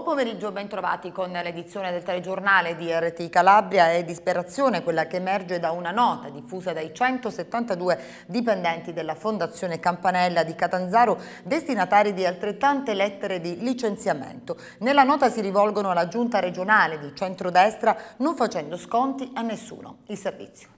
Buon pomeriggio, bentrovati con l'edizione del telegiornale di RT Calabria È disperazione quella che emerge da una nota diffusa dai 172 dipendenti della Fondazione Campanella di Catanzaro destinatari di altrettante lettere di licenziamento. Nella nota si rivolgono alla giunta regionale di centrodestra non facendo sconti a nessuno. Il servizio.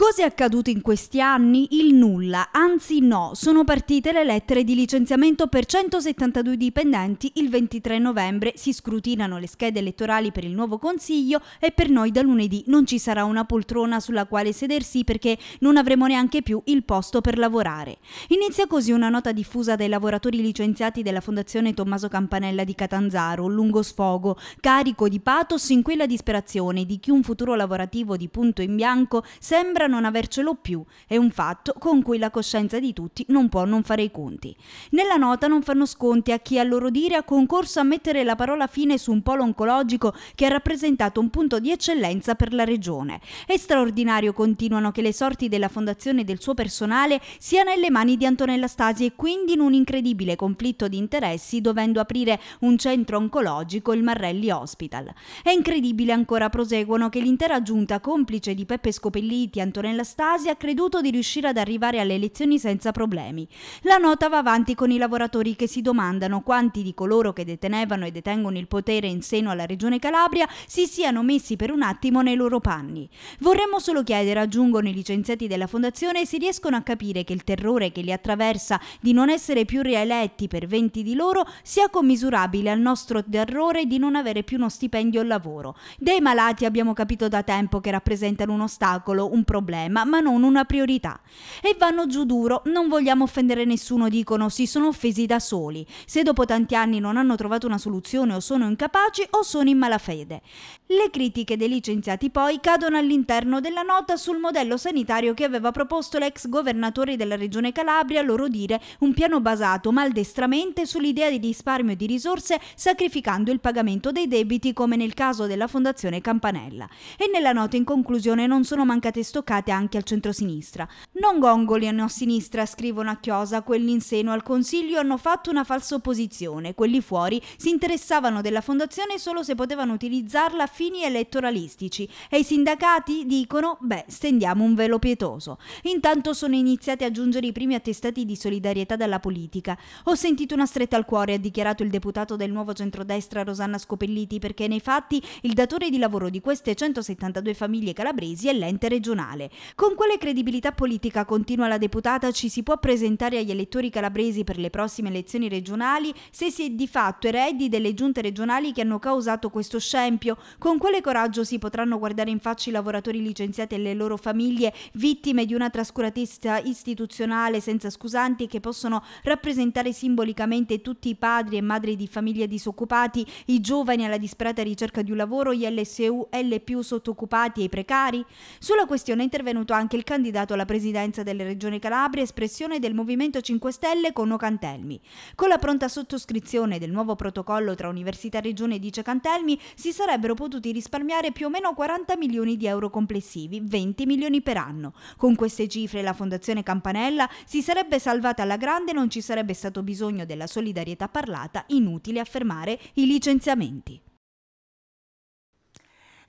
Cos'è accaduto in questi anni? Il nulla, anzi no, sono partite le lettere di licenziamento per 172 dipendenti, il 23 novembre si scrutinano le schede elettorali per il nuovo Consiglio e per noi da lunedì non ci sarà una poltrona sulla quale sedersi perché non avremo neanche più il posto per lavorare. Inizia così una nota diffusa dai lavoratori licenziati della Fondazione Tommaso Campanella di Catanzaro, lungo sfogo, carico di patos in quella disperazione di chi un futuro lavorativo di punto in bianco sembra non avercelo più, è un fatto con cui la coscienza di tutti non può non fare i conti. Nella nota non fanno sconti a chi a loro dire ha concorso a mettere la parola fine su un polo oncologico che ha rappresentato un punto di eccellenza per la regione. È straordinario, continuano, che le sorti della fondazione e del suo personale siano nelle mani di Antonella Stasi e quindi in un incredibile conflitto di interessi dovendo aprire un centro oncologico, il Marrelli Hospital. È incredibile ancora, proseguono, che l'intera giunta complice di Peppe Scopelliti, Antonella creduto nella Stasi ha creduto di riuscire ad arrivare alle elezioni senza problemi. La nota va avanti con i lavoratori che si domandano quanti di coloro che detenevano e detengono il potere in seno alla Regione Calabria si siano messi per un attimo nei loro panni. Vorremmo solo chiedere, aggiungono i licenziati della Fondazione, se riescono a capire che il terrore che li attraversa di non essere più rieletti per 20 di loro sia commisurabile al nostro terrore di non avere più uno stipendio o lavoro. Dei malati abbiamo capito da tempo che rappresentano un ostacolo, un problema problema, ma non una priorità. E vanno giù duro, non vogliamo offendere nessuno, dicono, si sono offesi da soli. Se dopo tanti anni non hanno trovato una soluzione o sono incapaci o sono in malafede. Le critiche dei licenziati poi cadono all'interno della nota sul modello sanitario che aveva proposto l'ex governatore della regione Calabria, a loro dire un piano basato maldestramente sull'idea di risparmio di risorse sacrificando il pagamento dei debiti come nel caso della Fondazione Campanella. E nella nota in conclusione non sono mancate stoccate radicate anche al centro-sinistra. Non gongoliano a sinistra, scrivono a Chiosa, quelli in seno al Consiglio hanno fatto una falsa opposizione, quelli fuori si interessavano della fondazione solo se potevano utilizzarla a fini elettoralistici e i sindacati dicono beh stendiamo un velo pietoso. Intanto sono iniziati a giungere i primi attestati di solidarietà dalla politica. Ho sentito una stretta al cuore, ha dichiarato il deputato del nuovo centrodestra Rosanna Scopelliti perché nei fatti il datore di lavoro di queste 172 famiglie calabresi è l'ente regionale. Con quale credibilità politica, continua la deputata, ci si può presentare agli elettori calabresi per le prossime elezioni regionali se si è di fatto eredi delle giunte regionali che hanno causato questo scempio? Con quale coraggio si potranno guardare in faccia i lavoratori licenziati e le loro famiglie vittime di una trascuratezza istituzionale senza scusanti che possono rappresentare simbolicamente tutti i padri e madri di famiglie disoccupati, i giovani alla disperata ricerca di un lavoro, gli LSU, L più sottooccupati e i precari? Sulla questione intervenuto anche il candidato alla presidenza delle Regioni Calabria, espressione del Movimento 5 Stelle Conno Cantelmi. Con la pronta sottoscrizione del nuovo protocollo tra Università Regione e Dice Cantelmi si sarebbero potuti risparmiare più o meno 40 milioni di euro complessivi, 20 milioni per anno. Con queste cifre la Fondazione Campanella si sarebbe salvata alla grande e non ci sarebbe stato bisogno della solidarietà parlata, inutile affermare i licenziamenti.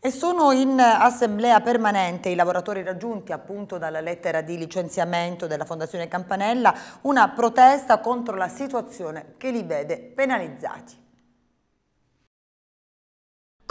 E sono in assemblea permanente i lavoratori raggiunti appunto dalla lettera di licenziamento della Fondazione Campanella, una protesta contro la situazione che li vede penalizzati.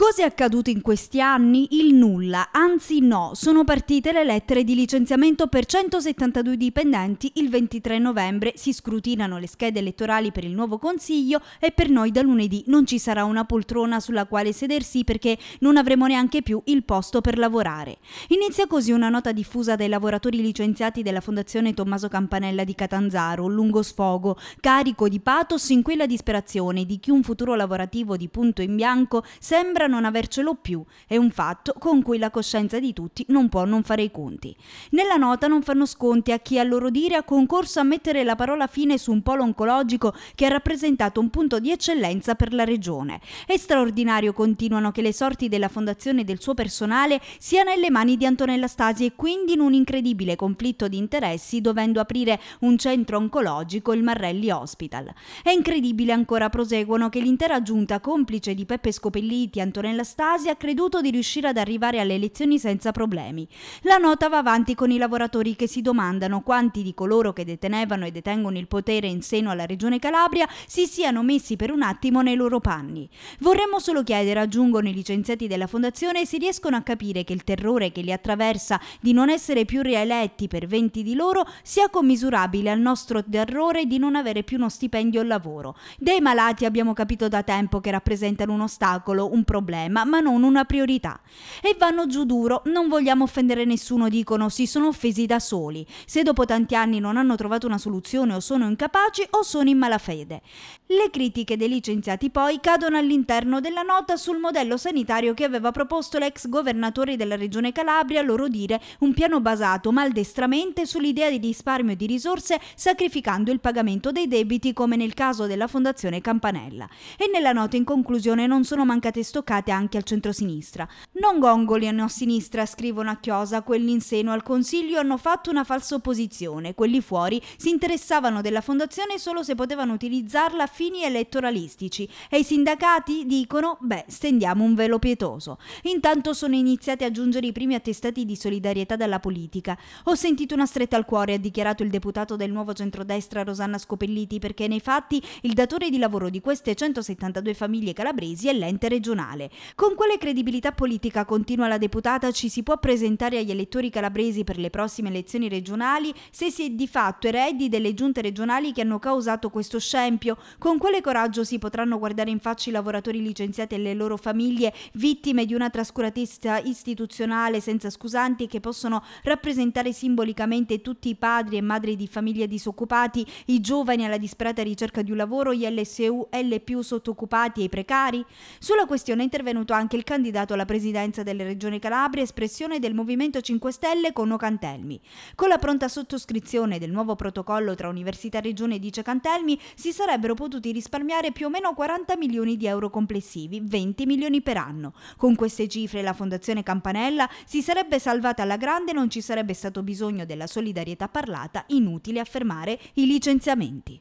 Cos'è accaduto in questi anni? Il nulla, anzi no, sono partite le lettere di licenziamento per 172 dipendenti, il 23 novembre si scrutinano le schede elettorali per il nuovo Consiglio e per noi da lunedì non ci sarà una poltrona sulla quale sedersi perché non avremo neanche più il posto per lavorare. Inizia così una nota diffusa dai lavoratori licenziati della Fondazione Tommaso Campanella di Catanzaro, lungo sfogo, carico di patos in quella disperazione di chi un futuro lavorativo di punto in bianco sembra non avercelo più è un fatto con cui la coscienza di tutti non può non fare i conti. Nella nota non fanno sconti a chi a loro dire ha concorso a mettere la parola fine su un polo oncologico che ha rappresentato un punto di eccellenza per la regione. È straordinario, continuano, che le sorti della fondazione e del suo personale siano nelle mani di Antonella Stasi e quindi in un incredibile conflitto di interessi dovendo aprire un centro oncologico, il Marrelli Hospital. È incredibile ancora, proseguono, che l'intera giunta complice di Peppe Scopelliti, Antonella creduto nella Stasi ha creduto di riuscire ad arrivare alle elezioni senza problemi. La nota va avanti con i lavoratori che si domandano quanti di coloro che detenevano e detengono il potere in seno alla Regione Calabria si siano messi per un attimo nei loro panni. Vorremmo solo chiedere, aggiungono i licenziati della Fondazione, se riescono a capire che il terrore che li attraversa di non essere più rieletti per 20 di loro sia commisurabile al nostro terrore di non avere più uno stipendio o lavoro. Dei malati abbiamo capito da tempo che rappresentano un ostacolo, un problema problema, ma non una priorità. E vanno giù duro, non vogliamo offendere nessuno, dicono, si sono offesi da soli. Se dopo tanti anni non hanno trovato una soluzione o sono incapaci o sono in malafede. Le critiche dei licenziati poi cadono all'interno della nota sul modello sanitario che aveva proposto l'ex governatore della regione Calabria, a loro dire un piano basato maldestramente sull'idea di risparmio di risorse sacrificando il pagamento dei debiti come nel caso della Fondazione Campanella. E nella nota in conclusione non sono mancate stoccate radicate anche al centro-sinistra. Non gongoliano a sinistra, scrivono a Chiosa, quelli in seno al Consiglio hanno fatto una falsa opposizione, quelli fuori si interessavano della fondazione solo se potevano utilizzarla a fini elettoralistici e i sindacati dicono beh stendiamo un velo pietoso. Intanto sono iniziati a giungere i primi attestati di solidarietà dalla politica. Ho sentito una stretta al cuore, ha dichiarato il deputato del nuovo centrodestra Rosanna Scopelliti perché nei fatti il datore di lavoro di queste 172 famiglie calabresi è l'ente regionale. Con quale credibilità politica, continua la deputata, ci si può presentare agli elettori calabresi per le prossime elezioni regionali se si è di fatto eredi delle giunte regionali che hanno causato questo scempio? Con quale coraggio si potranno guardare in faccia i lavoratori licenziati e le loro famiglie vittime di una trascuratezza istituzionale senza scusanti che possono rappresentare simbolicamente tutti i padri e madri di famiglie disoccupati, i giovani alla disperata ricerca di un lavoro, gli LSU, L più sottooccupati e i precari? Sulla questione intervenuto anche il candidato alla presidenza delle Regioni Calabria, espressione del Movimento 5 Stelle Conno Cantelmi. Con la pronta sottoscrizione del nuovo protocollo tra Università Regione e Dice Cantelmi si sarebbero potuti risparmiare più o meno 40 milioni di euro complessivi, 20 milioni per anno. Con queste cifre la Fondazione Campanella si sarebbe salvata alla grande e non ci sarebbe stato bisogno della solidarietà parlata, inutile affermare i licenziamenti.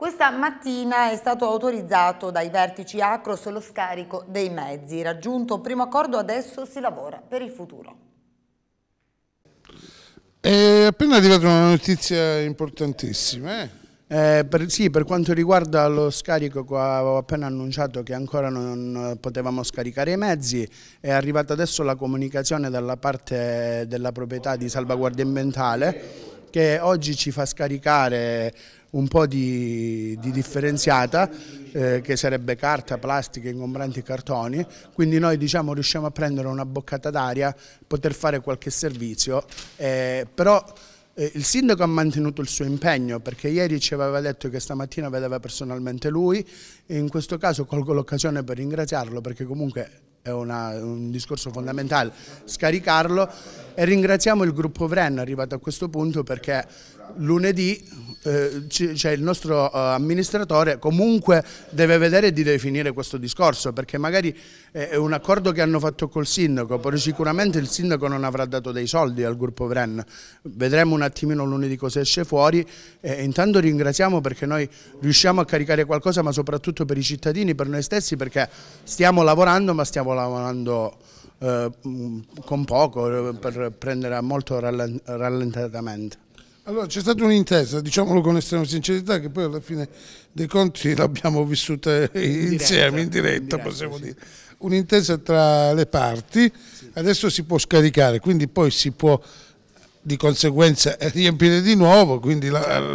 Questa mattina è stato autorizzato dai vertici Acros lo scarico dei mezzi. Raggiunto un primo accordo, adesso si lavora per il futuro. È appena arrivata una notizia importantissima. Eh? Eh, per, sì, per quanto riguarda lo scarico, avevo appena annunciato che ancora non potevamo scaricare i mezzi, è arrivata adesso la comunicazione dalla parte della proprietà di salvaguardia ambientale che oggi ci fa scaricare un po' di, di differenziata eh, che sarebbe carta, plastica, ingombranti cartoni, quindi noi diciamo riusciamo a prendere una boccata d'aria, poter fare qualche servizio, eh, però eh, il sindaco ha mantenuto il suo impegno perché ieri ci aveva detto che stamattina vedeva personalmente lui e in questo caso colgo l'occasione per ringraziarlo perché comunque è una, un discorso fondamentale, scaricarlo e ringraziamo il gruppo Vren arrivato a questo punto perché lunedì eh, cioè il nostro eh, amministratore comunque deve vedere di definire questo discorso perché magari eh, è un accordo che hanno fatto col sindaco però sicuramente il sindaco non avrà dato dei soldi al gruppo Vren vedremo un attimino lunedì cosa esce fuori eh, intanto ringraziamo perché noi riusciamo a caricare qualcosa ma soprattutto per i cittadini per noi stessi perché stiamo lavorando ma stiamo lavorando eh, con poco per prendere molto rallentatamente allora c'è stata un'intesa, diciamolo con estrema sincerità, che poi alla fine dei conti l'abbiamo vissuta in insieme, in diretta, in diretta possiamo sì. dire. Un'intesa tra le parti, sì. adesso si può scaricare, quindi poi si può di conseguenza riempire di nuovo, quindi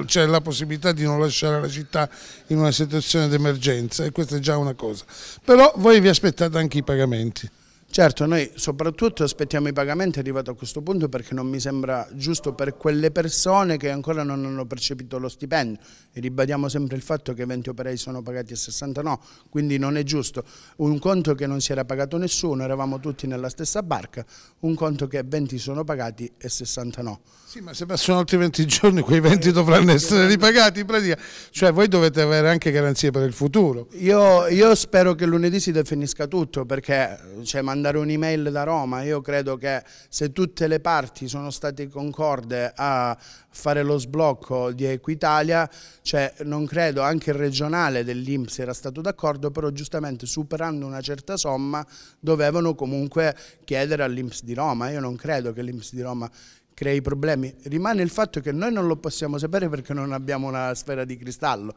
c'è la possibilità di non lasciare la città in una situazione d'emergenza e questa è già una cosa. Però voi vi aspettate anche i pagamenti. Certo, noi soprattutto aspettiamo i pagamenti arrivato a questo punto perché non mi sembra giusto per quelle persone che ancora non hanno percepito lo stipendio. E ribadiamo sempre il fatto che 20 operai sono pagati a 60 no, quindi non è giusto. Un conto che non si era pagato nessuno, eravamo tutti nella stessa barca, un conto che 20 sono pagati e 60 no. Sì, ma se passano altri 20 giorni quei 20 dovranno essere ripagati in pratica. Cioè voi dovete avere anche garanzie per il futuro. Io, io spero che lunedì si definisca tutto perché cioè, mandare mandare un'email da Roma, io credo che se tutte le parti sono state concorde a fare lo sblocco di Equitalia, cioè non credo, anche il regionale dell'Inps era stato d'accordo, però giustamente superando una certa somma dovevano comunque chiedere all'Inps di Roma, io non credo che l'Inps di Roma crei problemi. Rimane il fatto che noi non lo possiamo sapere perché non abbiamo una sfera di cristallo.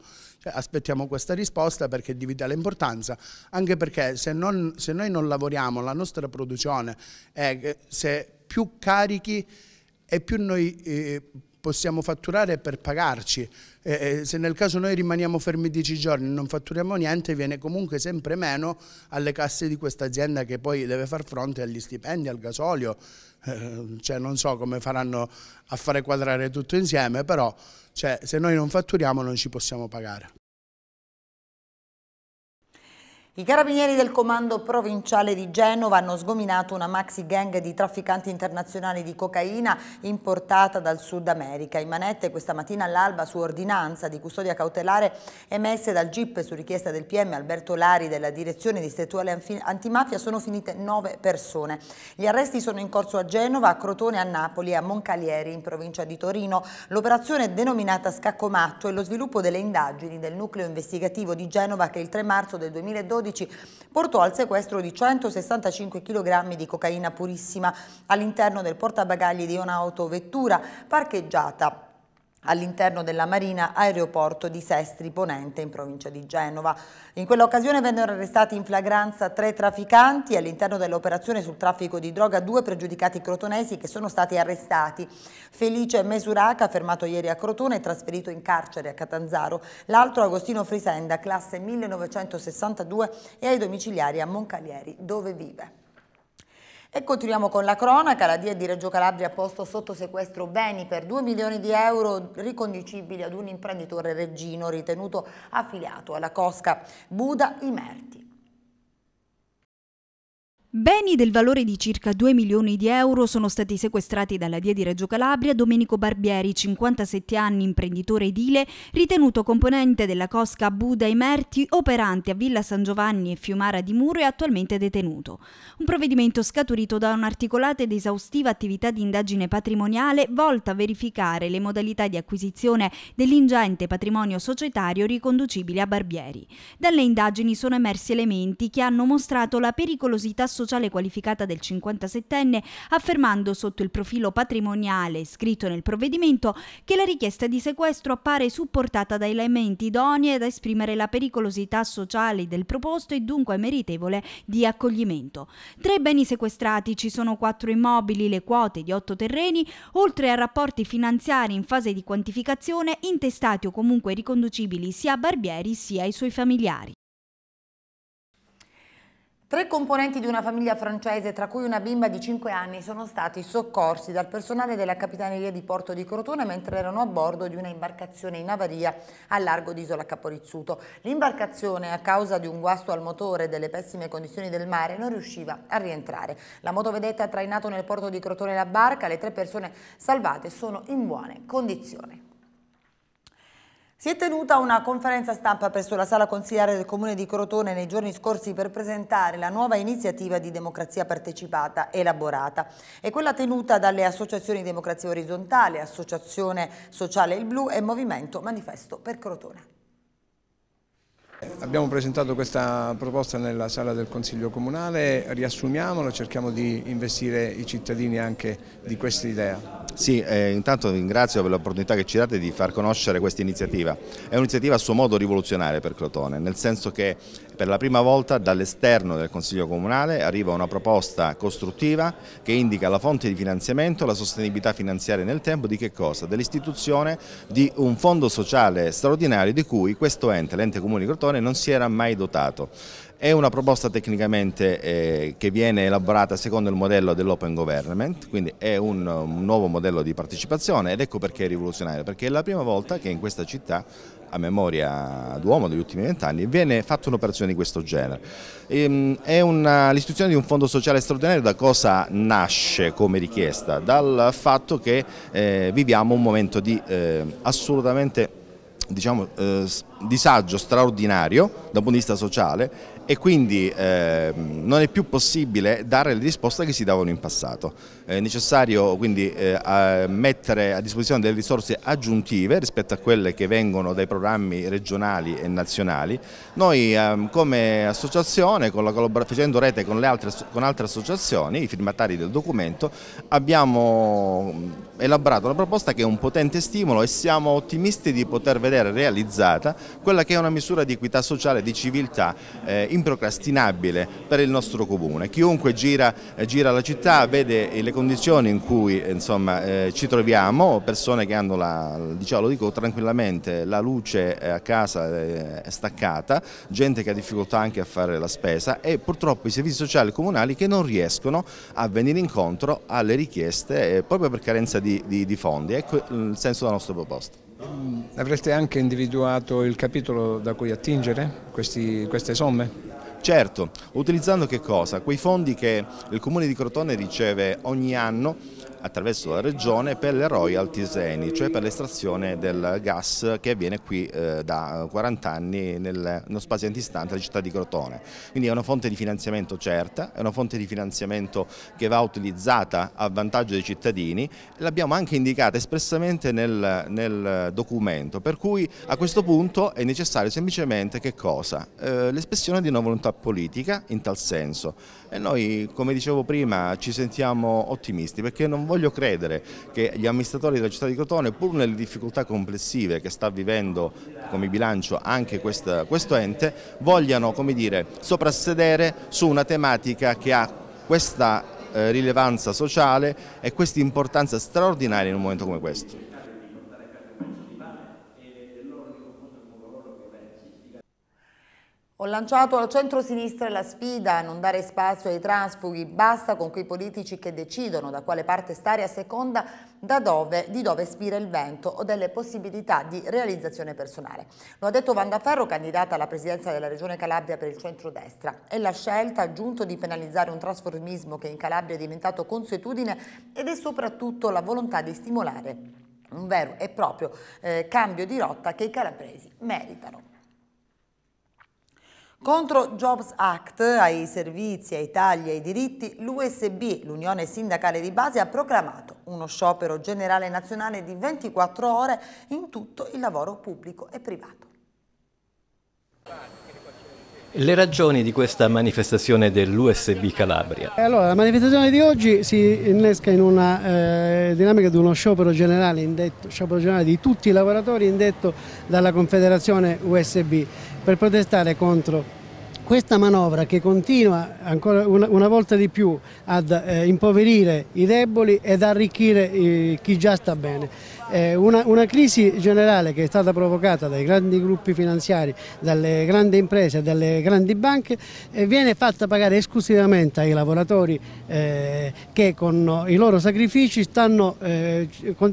Aspettiamo questa risposta perché è di vitale importanza, anche perché se, non, se noi non lavoriamo la nostra produzione, è, eh, se più carichi e più noi eh, possiamo fatturare per pagarci. Eh, eh se nel caso noi rimaniamo fermi dieci giorni e non fatturiamo niente, viene comunque sempre meno alle casse di questa azienda che poi deve far fronte agli stipendi, al gasolio, eh, cioè non so come faranno a fare quadrare tutto insieme, però cioè, se noi non fatturiamo non ci possiamo pagare. I carabinieri del comando provinciale di Genova hanno sgominato una maxi gang di trafficanti internazionali di cocaina importata dal Sud America. In manette questa mattina all'alba su ordinanza di custodia cautelare emesse dal GIP su richiesta del PM Alberto Lari della direzione distrettuale antimafia sono finite nove persone. Gli arresti sono in corso a Genova, a Crotone, a Napoli e a Moncalieri in provincia di Torino. L'operazione è denominata Scaccomatto e lo sviluppo delle indagini del nucleo investigativo di Genova che il 3 marzo del 2012 2012 portò al sequestro di 165 kg di cocaina purissima all'interno del portabagagli di un'autovettura parcheggiata all'interno della Marina Aeroporto di Sestri Ponente in provincia di Genova. In quell'occasione vennero arrestati in flagranza tre trafficanti e all'interno dell'operazione sul traffico di droga due pregiudicati crotonesi che sono stati arrestati. Felice Mesuraca, fermato ieri a Crotone e trasferito in carcere a Catanzaro, l'altro Agostino Frisenda, classe 1962 e ai domiciliari a Moncalieri, dove vive. E continuiamo con la cronaca, la DIA di Reggio Calabria ha posto sotto sequestro beni per 2 milioni di euro riconducibili ad un imprenditore reggino ritenuto affiliato alla Cosca Buda Imerti. Beni del valore di circa 2 milioni di euro sono stati sequestrati dalla DIA di Reggio Calabria Domenico Barbieri, 57 anni, imprenditore edile, ritenuto componente della cosca Buda e Merti, operante a Villa San Giovanni e Fiumara di Muro e attualmente detenuto. Un provvedimento scaturito da un'articolata ed esaustiva attività di indagine patrimoniale volta a verificare le modalità di acquisizione dell'ingente patrimonio societario riconducibile a Barbieri. Dalle indagini sono emersi elementi che hanno mostrato la pericolosità sociale sociale qualificata del 57enne, affermando sotto il profilo patrimoniale scritto nel provvedimento che la richiesta di sequestro appare supportata da elementi idonei ad esprimere la pericolosità sociale del proposto e dunque meritevole di accoglimento. Tra i beni sequestrati ci sono quattro immobili, le quote di otto terreni, oltre a rapporti finanziari in fase di quantificazione intestati o comunque riconducibili sia a Barbieri sia ai suoi familiari. Tre componenti di una famiglia francese, tra cui una bimba di 5 anni, sono stati soccorsi dal personale della Capitaneria di Porto di Crotone mentre erano a bordo di una imbarcazione in avaria a largo di Isola Caporizzuto. L'imbarcazione, a causa di un guasto al motore e delle pessime condizioni del mare, non riusciva a rientrare. La motovedetta ha trainato nel porto di Crotone la barca, le tre persone salvate sono in buone condizioni. Si è tenuta una conferenza stampa presso la sala consigliare del Comune di Crotone nei giorni scorsi per presentare la nuova iniziativa di democrazia partecipata elaborata È quella tenuta dalle associazioni Democrazia Orizzontale, Associazione Sociale Il Blu e Movimento Manifesto per Crotone. Abbiamo presentato questa proposta nella sala del Consiglio Comunale, riassumiamola, cerchiamo di investire i cittadini anche di questa idea. Sì, eh, intanto ringrazio per l'opportunità che ci date di far conoscere questa iniziativa. È un'iniziativa a suo modo rivoluzionaria per Crotone, nel senso che per la prima volta dall'esterno del Consiglio Comunale arriva una proposta costruttiva che indica la fonte di finanziamento, la sostenibilità finanziaria nel tempo di che cosa? Dell'istituzione di un fondo sociale straordinario di cui questo ente, l'ente comune di Crotone, non si era mai dotato. È una proposta tecnicamente eh, che viene elaborata secondo il modello dell'open government, quindi è un, un nuovo modello di partecipazione ed ecco perché è rivoluzionario, perché è la prima volta che in questa città a memoria d'uomo degli ultimi vent'anni, viene fatta un'operazione di questo genere. Ehm, l'istituzione di un fondo sociale straordinario da cosa nasce come richiesta? Dal fatto che eh, viviamo un momento di eh, assolutamente diciamo, eh, disagio straordinario dal punto di vista sociale e quindi eh, non è più possibile dare le risposte che si davano in passato. È necessario quindi eh, mettere a disposizione delle risorse aggiuntive rispetto a quelle che vengono dai programmi regionali e nazionali. Noi eh, come associazione, facendo rete con, altre, con altre associazioni, i firmatari del documento, abbiamo elaborato una proposta che è un potente stimolo e siamo ottimisti di poter vedere realizzata quella che è una misura di equità sociale e di civiltà eh, improcrastinabile per il nostro comune. Chiunque gira, eh, gira la città vede eh, le condizioni in cui eh, insomma, eh, ci troviamo, persone che hanno la, diciamo, lo dico tranquillamente, la luce eh, a casa è staccata, gente che ha difficoltà anche a fare la spesa e purtroppo i servizi sociali comunali che non riescono a venire incontro alle richieste proprio per carenza di di, di, di fondi, ecco mm, il senso della nostra proposta. Mm, avreste anche individuato il capitolo da cui attingere questi, queste somme? Certo, utilizzando che cosa? Quei fondi che il Comune di Crotone riceve ogni anno attraverso la regione per le royalties ENI, cioè per l'estrazione del gas che avviene qui eh, da 40 anni nello spazio antistante della città di Crotone. Quindi è una fonte di finanziamento certa, è una fonte di finanziamento che va utilizzata a vantaggio dei cittadini, l'abbiamo anche indicata espressamente nel, nel, documento, per cui a questo punto è necessario semplicemente che cosa? Eh, l'espressione di una volontà politica in tal senso e noi come dicevo prima ci sentiamo ottimisti perché non voglio credere che gli amministratori della città di Crotone pur nelle difficoltà complessive che sta vivendo come bilancio anche questa, questo ente vogliano come dire, soprassedere su una tematica che ha questa eh, rilevanza sociale e questa importanza straordinaria in un momento come questo. Ho lanciato al centro-sinistra la sfida a non dare spazio ai transfughi, basta con quei politici che decidono da quale parte stare a seconda dove, di dove spira il vento o delle possibilità di realizzazione personale. Lo ha detto Vanda Ferro, candidata alla presidenza della Regione Calabria per il centro-destra. È la scelta, aggiunto, di penalizzare un trasformismo che in Calabria è diventato consuetudine ed è soprattutto la volontà di stimolare un vero e proprio eh, cambio di rotta che i calabresi meritano. Contro Jobs Act, ai servizi, ai tagli, ai diritti, l'USB, l'Unione Sindacale di Base, ha proclamato uno sciopero generale nazionale di 24 ore in tutto il lavoro pubblico e privato. Le ragioni di questa manifestazione dell'USB Calabria? Allora, la manifestazione di oggi si innesca in una eh, dinamica di uno sciopero generale, indetto, sciopero generale di tutti i lavoratori indetto dalla Confederazione USB per protestare contro questa manovra che continua ancora una, volta di più ad eh, impoverire i deboli ed arricchire eh, chi già sta bene. Eh, una, una, crisi generale che è stata provocata dai grandi gruppi finanziari, dalle grandi imprese, dalle grandi banche eh, viene fatta pagare esclusivamente ai lavoratori eh, che con i loro sacrifici stanno eh,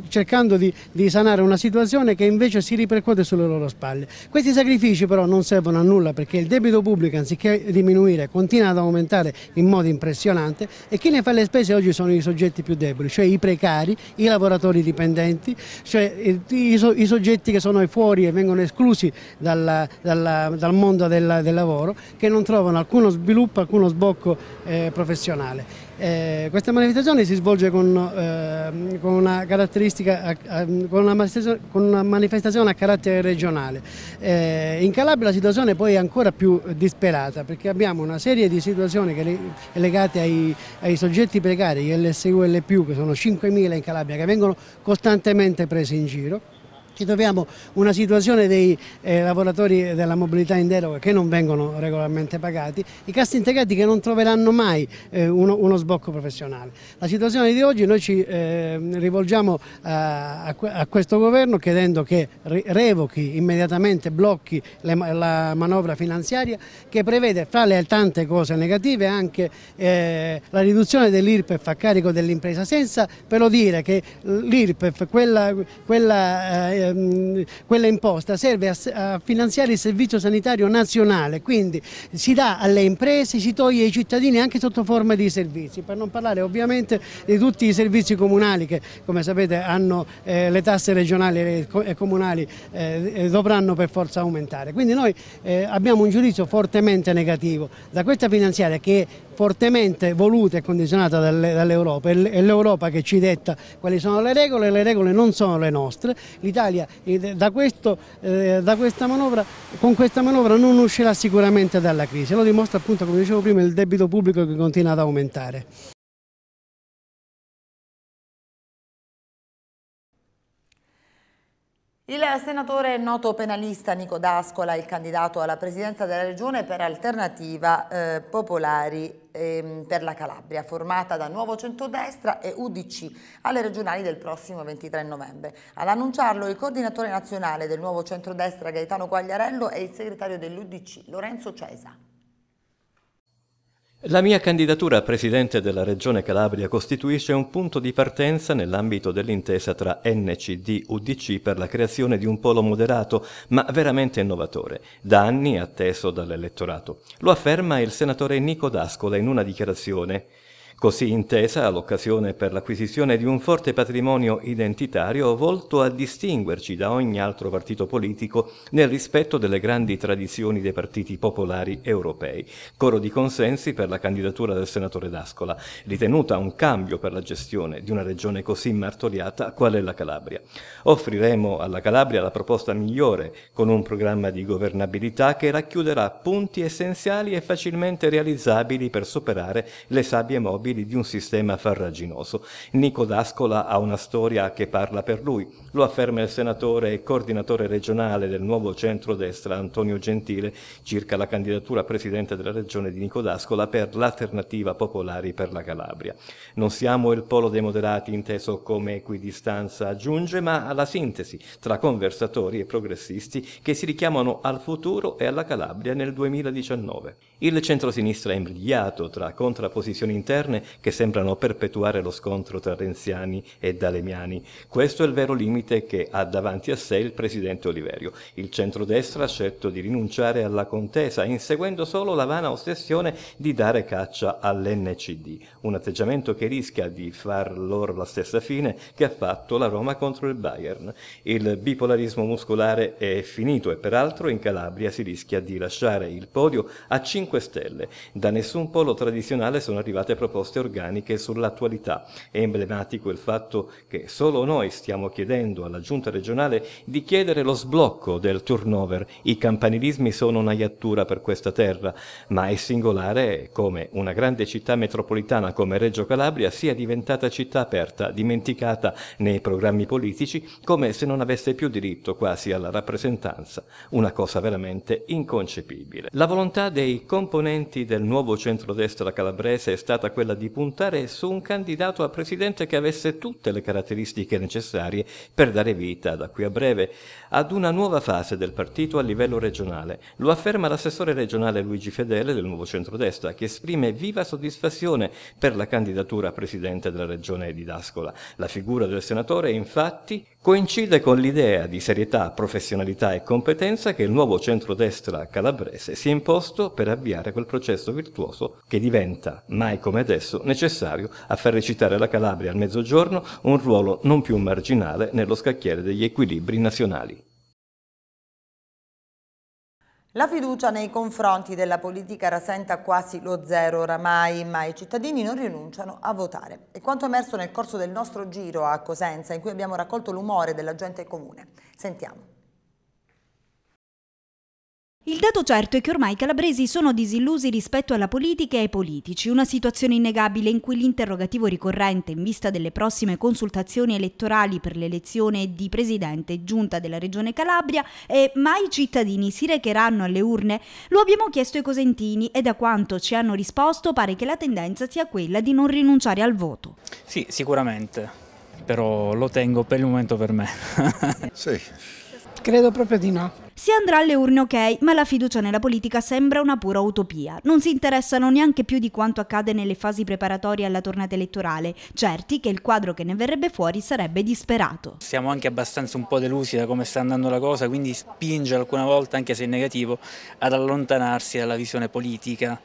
cercando di, di, sanare una situazione che invece si ripercuote sulle loro spalle. Questi sacrifici però non servono a nulla perché il debito pubblico anziché diminuire continua ad aumentare in modo impressionante e chi ne fa le spese oggi sono i soggetti più deboli, cioè i precari, i lavoratori dipendenti, cioè eh, i, so, i soggetti che sono fuori e vengono esclusi dalla, dalla, dal mondo del, del, lavoro, che non trovano alcuno sviluppo, alcuno sbocco eh, professionale. Eh, questa manifestazione si svolge con, eh, con, una, a, a, con, una, con una, manifestazione a carattere regionale. Eh, in Calabria la situazione poi è ancora più disperata perché abbiamo una serie di situazioni le, legate ai, ai, soggetti precari, gli LSU e LPU che sono 5.000 in Calabria che vengono costantemente presi in giro ci troviamo una situazione dei eh, lavoratori della mobilità in deroga che non vengono regolarmente pagati, i casti integrati che non troveranno mai eh, uno, uno, sbocco professionale. La situazione di oggi noi ci eh, rivolgiamo a, a, a, questo governo chiedendo che revochi immediatamente, blocchi le, la manovra finanziaria che prevede fra le tante cose negative anche eh, la riduzione dell'IRPEF a carico dell'impresa senza però dire che l'IRPEF, quella, quella eh, Ehm, quella imposta serve a, a, finanziare il servizio sanitario nazionale, quindi si dà alle imprese, si toglie ai cittadini anche sotto forma di servizi, per non parlare ovviamente di tutti i servizi comunali che come sapete hanno eh, le tasse regionali e comunali eh, dovranno per forza aumentare. Quindi noi eh, abbiamo un giudizio fortemente negativo da questa finanziaria che fortemente voluta e condizionata dall'Europa. È l'Europa che ci detta quali sono le regole, e le regole non sono le nostre. L'Italia eh, da, eh, da, questa manovra, con questa manovra non uscirà sicuramente dalla crisi. Lo dimostra appunto, come dicevo prima, il debito pubblico che continua ad aumentare. Il senatore noto penalista Nico D'Ascola, il candidato alla presidenza della Regione per Alternativa eh, Popolari eh, per la Calabria, formata da Nuovo Centrodestra e UDC alle regionali del prossimo 23 novembre. Ad annunciarlo il coordinatore nazionale del Nuovo Centrodestra Gaetano Quagliarello e il segretario dell'UDC Lorenzo Cesa. La mia candidatura a presidente della Regione Calabria costituisce un punto di partenza nell'ambito dell'intesa tra NCD-UDC per la creazione di un polo moderato, ma veramente innovatore, da anni atteso dall'elettorato. Lo afferma il senatore Nico D'Ascola in una dichiarazione così intesa l'occasione per l'acquisizione di un forte patrimonio identitario volto a distinguerci da ogni altro partito politico nel rispetto delle grandi tradizioni dei partiti popolari europei, coro di consensi per la candidatura del senatore D'Ascola, ritenuta un cambio per la gestione di una regione così martoriata qual è la Calabria. Offriremo alla Calabria la proposta migliore con un programma di governabilità che racchiuderà punti essenziali e facilmente realizzabili per superare le sabbie mobili mobili di un sistema farraginoso. Nico D'Ascola ha una storia che parla per lui, lo afferma il senatore e coordinatore regionale del nuovo centrodestra Antonio Gentile circa la candidatura a presidente della regione di Nico D'Ascola per l'alternativa popolari per la Calabria. Non siamo il polo dei moderati inteso come equidistanza aggiunge, ma alla sintesi tra conversatori e progressisti che si richiamano al futuro e alla Calabria nel 2019. Il centrosinistra è imbrigliato tra contrapposizioni interne interne che sembrano perpetuare lo scontro tra renziani e dalemiani. Questo è il vero limite che ha davanti a sé il presidente Oliverio. Il centrodestra ha scelto di rinunciare alla contesa, inseguendo solo la vana ossessione di dare caccia all'NCD, un atteggiamento che rischia di far loro la stessa fine che ha fatto la Roma contro il Bayern. Il bipolarismo muscolare è finito e peraltro in Calabria si rischia di lasciare il podio a 5 stelle. Da nessun polo tradizionale sono arrivate proposte proposte organiche sull'attualità. È emblematico il fatto che solo noi stiamo chiedendo alla giunta regionale di chiedere lo sblocco del turnover. I campanilismi sono una iattura per questa terra, ma è singolare come una grande città metropolitana come Reggio Calabria sia diventata città aperta, dimenticata nei programmi politici, come se non avesse più diritto quasi alla rappresentanza. Una cosa veramente inconcepibile. La volontà dei componenti del nuovo centrodestra calabrese è stata quella quella di puntare su un candidato a presidente che avesse tutte le caratteristiche necessarie per dare vita, da qui a breve, ad una nuova fase del partito a livello regionale. Lo afferma l'assessore regionale Luigi Fedele del Nuovo Centrodestra, che esprime viva soddisfazione per la candidatura a presidente della regione di Dascola. La figura del senatore, infatti, coincide con l'idea di serietà, professionalità e competenza che il nuovo centrodestra calabrese si è imposto per avviare quel processo virtuoso che diventa, mai come adesso, necessario a far recitare la Calabria al mezzogiorno un ruolo non più marginale nello scacchiere degli equilibri nazionali. La fiducia nei confronti della politica rasenta quasi lo zero oramai, ma i cittadini non rinunciano a votare. È quanto emerso nel corso del nostro giro a Cosenza, in cui abbiamo raccolto l'umore della gente comune. Sentiamo. Il dato certo è che ormai i calabresi sono disillusi rispetto alla politica e ai politici, una situazione innegabile in cui l'interrogativo ricorrente in vista delle prossime consultazioni elettorali per l'elezione di presidente e giunta della regione Calabria è mai i cittadini si recheranno alle urne? Lo abbiamo chiesto ai cosentini e da quanto ci hanno risposto pare che la tendenza sia quella di non rinunciare al voto. Sì, sicuramente, però lo tengo per il momento per me. sì. Credo proprio di no. Si andrà alle urne ok, ma la fiducia nella politica sembra una pura utopia. Non si interessano neanche più di quanto accade nelle fasi preparatorie alla tornata elettorale, certi che il quadro che ne verrebbe fuori sarebbe disperato. Siamo anche abbastanza un po' delusi da come sta andando la cosa, quindi spinge alcune volte, anche se in negativo, ad allontanarsi dalla visione politica.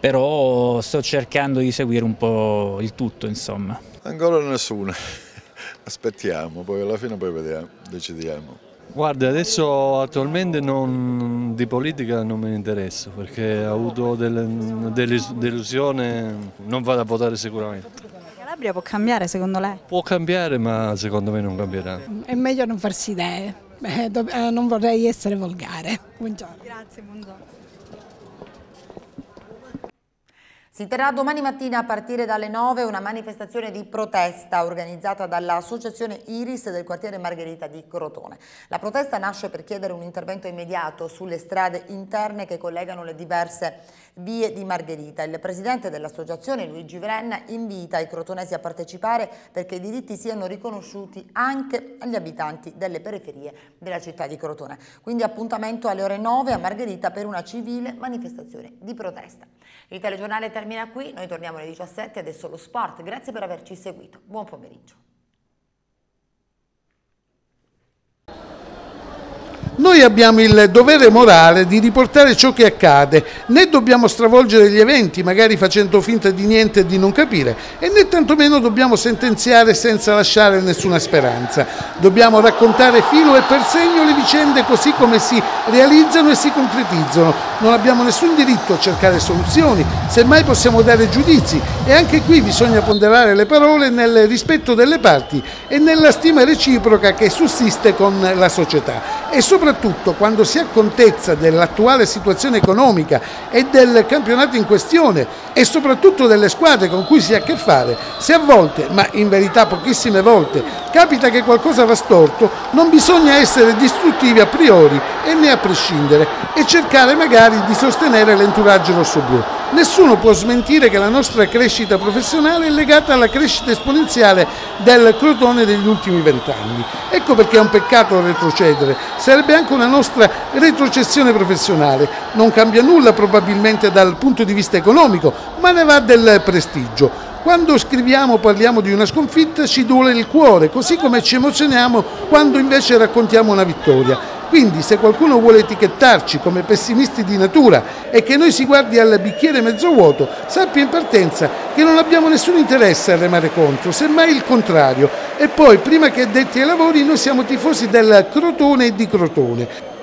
Però sto cercando di seguire un po' il tutto, insomma. Ancora nessuna. Aspettiamo, poi alla fine poi vediamo, decidiamo. Guarda, adesso attualmente non, di politica non mi interessa perché ho avuto delle, delle delusione, non vado a votare sicuramente. La Calabria può cambiare secondo lei? Può cambiare ma secondo me non cambierà. È meglio non farsi idee, Beh, eh, non vorrei essere volgare. Buongiorno. Grazie, buongiorno. Si terrà domani mattina a partire dalle 9 una manifestazione di protesta organizzata dall'associazione Iris del quartiere Margherita di Crotone. La protesta nasce per chiedere un intervento immediato sulle strade interne che collegano le diverse vie di Margherita. Il presidente dell'associazione Luigi Vrenna invita i crotonesi a partecipare perché i diritti siano riconosciuti anche agli abitanti delle periferie della città di Crotone. Quindi appuntamento alle ore 9 a Margherita per una civile manifestazione di protesta. Il telegiornale termina qui, noi torniamo alle 17, adesso lo sport. Grazie per averci seguito. Buon pomeriggio. Noi abbiamo il dovere morale di riportare ciò che accade, né dobbiamo stravolgere gli eventi, magari facendo finta di niente e di non capire, e né tantomeno dobbiamo sentenziare senza lasciare nessuna speranza. Dobbiamo raccontare filo e per segno le vicende così come si realizzano e si concretizzano. Non abbiamo nessun diritto a cercare soluzioni, semmai possiamo dare giudizi e anche qui bisogna ponderare le parole nel rispetto delle parti e nella stima reciproca che sussiste con la società. E soprattutto soprattutto quando si ha contezza dell'attuale situazione economica e del campionato in questione e soprattutto delle squadre con cui si ha a che fare, se a volte, ma in verità pochissime volte, capita che qualcosa va storto, non bisogna essere distruttivi a priori e né a prescindere e cercare magari di sostenere l'enturaggio rossoblù. Nessuno può smentire che la nostra crescita professionale è legata alla crescita esponenziale del Crotone degli ultimi vent'anni. Ecco perché è un peccato retrocedere, sarebbe anche una nostra retrocessione professionale. Non cambia nulla probabilmente dal punto di vista economico, ma ne va del prestigio. Quando scriviamo parliamo di una sconfitta ci duole il cuore, così come ci emozioniamo quando invece raccontiamo una vittoria. Quindi se qualcuno vuole etichettarci come pessimisti di natura e che noi si guardi al bicchiere mezzo vuoto, sappia in partenza che non abbiamo nessun interesse a remare contro, semmai il contrario. E poi, prima che detti ai lavori, noi siamo tifosi del Crotone e di Crotone.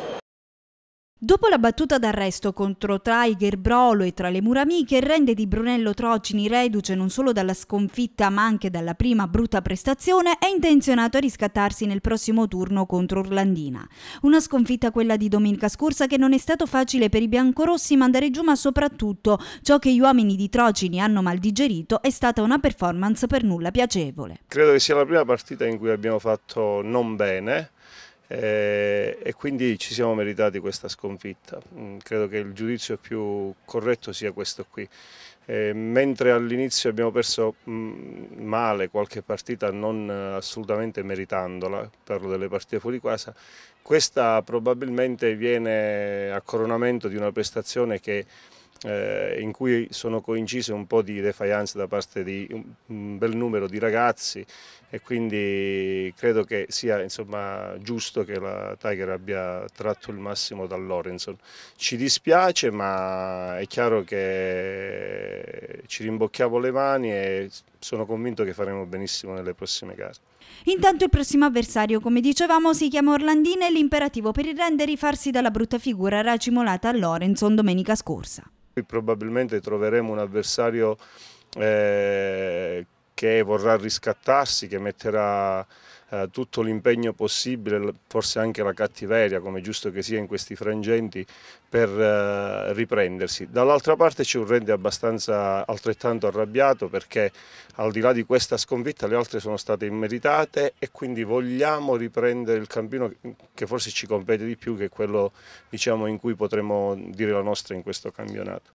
Dopo la battuta d'arresto contro Tiger Brolo e tra le mura amiche, il rende di Brunello Trocini, reduce non solo dalla sconfitta ma anche dalla prima brutta prestazione, è intenzionato a riscattarsi nel prossimo turno contro Orlandina. Una sconfitta quella di domenica scorsa che non è stato facile per i biancorossi mandare giù, ma soprattutto ciò che gli uomini di Trocini hanno mal digerito è stata una performance per nulla piacevole. Credo che sia la prima partita in cui abbiamo fatto non bene, eh, e quindi ci siamo meritati questa sconfitta. Mm, credo che il giudizio più corretto sia questo qui. Eh, mentre all'inizio abbiamo perso mh, mm, male qualche partita non eh, assolutamente meritandola, parlo delle partite fuori casa, questa probabilmente viene a coronamento di una prestazione che eh, in cui sono coincise un po' di defiance da parte di un bel numero di ragazzi e quindi credo che sia insomma, giusto che la Tiger abbia tratto il massimo da Lorenzo. Ci dispiace ma è chiaro che ci rimbocchiamo le mani e sono convinto che faremo benissimo nelle prossime gare. Intanto il prossimo avversario, come dicevamo, si chiama Orlandina e l'imperativo per il render rifarsi dalla brutta figura racimolata a Lorenzon domenica scorsa. Probabilmente troveremo un avversario eh, che vorrà riscattarsi, che metterà eh, tutto l'impegno possibile, forse anche la cattiveria, come giusto che sia in questi frangenti, per eh, riprendersi. Dall'altra parte ci un rende abbastanza altrettanto arrabbiato perché al di là di questa sconfitta le altre sono state immeritate e quindi vogliamo riprendere il campino che forse ci compete di più che quello diciamo, in cui potremmo dire la nostra in questo campionato.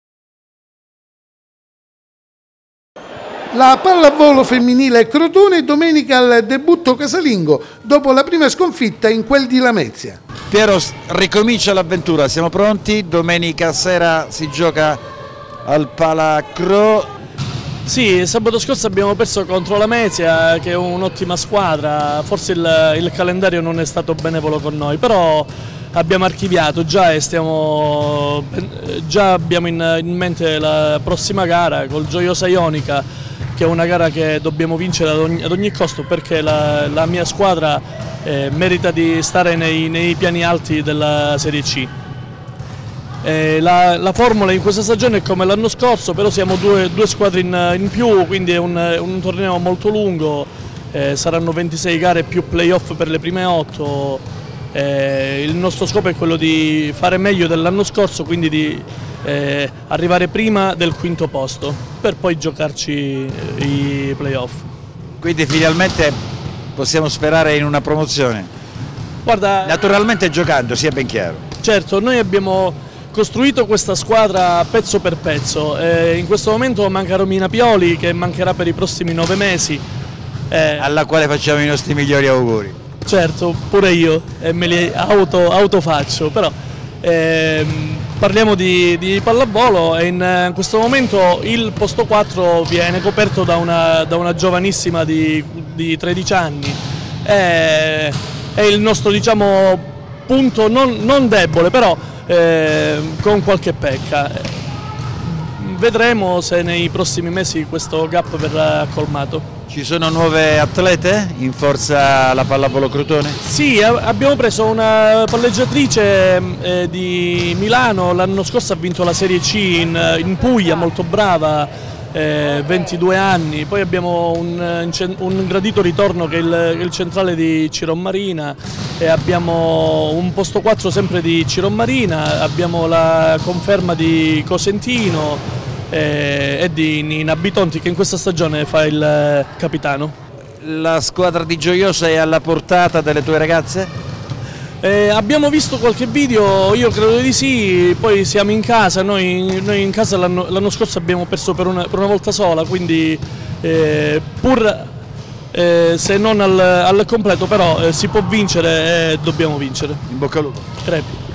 La pallavolo femminile Crotone domenica al debutto casalingo dopo la prima sconfitta in quel di Lamezia. Piero ricomincia l'avventura, siamo pronti, domenica sera si gioca al Palacro. Sì, sabato scorso abbiamo perso contro Lamezia che è un'ottima squadra, forse il, il calendario non è stato benevolo con noi, però abbiamo archiviato già e eh, stiamo, eh, già abbiamo in, in mente la prossima gara col Gioiosa Ionica che è una gara che dobbiamo vincere ad ogni, ad ogni costo perché la, la mia squadra eh, merita di stare nei, nei, piani alti della Serie C. Eh, la, la, formula in questa stagione è come l'anno scorso, però siamo due, due squadre in, in, più, quindi è un, un torneo molto lungo, eh, saranno 26 gare più playoff per le prime 8 eh, il nostro scopo è quello di fare meglio dell'anno scorso, quindi di eh, arrivare prima del quinto posto per poi giocarci eh, i playoff. Quindi finalmente possiamo sperare in una promozione? Guarda, Naturalmente giocando, sia ben chiaro. Certo, noi abbiamo costruito questa squadra pezzo per pezzo, eh, in questo momento manca Romina Pioli che mancherà per i prossimi nove mesi. Eh, Alla quale facciamo i nostri migliori auguri. Certo, pure io, e me li auto, autofaccio, però ehm, parliamo di, di, pallavolo e in, in, questo momento il posto 4 viene coperto da una, da una giovanissima di, di, 13 anni. È, è il nostro diciamo, punto non, non debole, però eh, con qualche pecca vedremo se nei prossimi mesi questo gap verrà colmato. Ci sono nuove atlete in forza alla pallavolo Crotone? Sì, abbiamo preso una palleggiatrice eh, di Milano, l'anno scorso ha vinto la Serie C in, Puglia, molto brava, 22 eh, anni, poi abbiamo un, gradito ritorno che è il, il centrale di Ciron Marina e abbiamo un posto 4 sempre di Ciron Marina, abbiamo la conferma di Cosentino, e, e di Nina Bitonti che in questa stagione fa il eh, capitano. La squadra di Gioiosa è alla portata delle tue ragazze? Eh, abbiamo visto qualche video, io credo di sì, poi siamo in casa, noi, noi in casa l'anno, scorso abbiamo perso per una, per una volta sola, quindi eh, pur eh, se non al, al completo però eh, si può vincere e dobbiamo vincere. In bocca al lupo. Crepi.